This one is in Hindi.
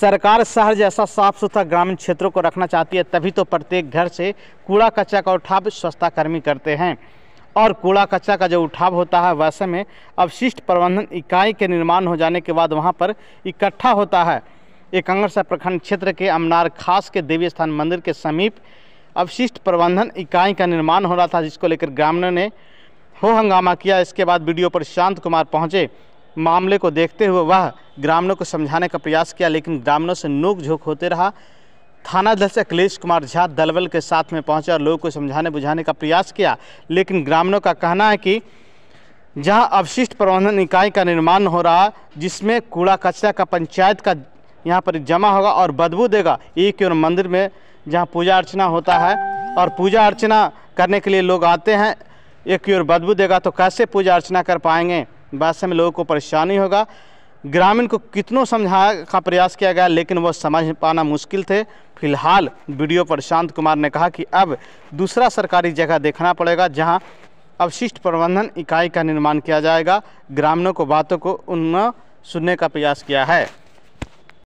सरकार शहर जैसा साफ सुथरा ग्रामीण क्षेत्रों को रखना चाहती है तभी तो प्रत्येक घर से कूड़ा कचरा का उठाव स्वच्छताकर्मी करते हैं और कूड़ा कचरा का जो उठाव होता है वैसे में अवशिष्ट प्रबंधन इकाई के निर्माण हो जाने के बाद वहाँ पर इकट्ठा होता है एकंगरसा प्रखंड क्षेत्र के अमनार खास के देवी स्थान मंदिर के समीप अवशिष्ट प्रबंधन इकाई का निर्माण हो रहा था जिसको लेकर ग्रामीणों ने हो हंगामा किया इसके बाद वीडियो पर शांत कुमार पहुँचे मामले को देखते हुए वह ग्रामीणों को समझाने का प्रयास किया लेकिन ग्रामीणों से नोक झोंक होते रहा थाना अध्यक्ष अखिलेश कुमार झा दलवल के साथ में पहुंचे और लोगों को समझाने बुझाने का प्रयास किया लेकिन ग्रामीणों का कहना है कि जहां अवशिष्ट प्रबंधन इकाई का निर्माण हो रहा जिसमें कूड़ा कचरा का पंचायत का यहाँ पर जमा होगा और बदबू देगा एक और मंदिर में जहाँ पूजा अर्चना होता है और पूजा अर्चना करने के लिए लोग आते हैं एक की ओर बदबू देगा तो कैसे पूजा अर्चना कर पाएंगे बात से हम लोगों को परेशानी होगा ग्रामीण को कितनों समझा का प्रयास किया गया लेकिन वह समझ पाना मुश्किल थे फिलहाल वीडियो पर शांत कुमार ने कहा कि अब दूसरा सरकारी जगह देखना पड़ेगा जहां अवशिष्ट प्रबंधन इकाई का निर्माण किया जाएगा ग्रामीणों को बातों को उन सुनने का प्रयास किया है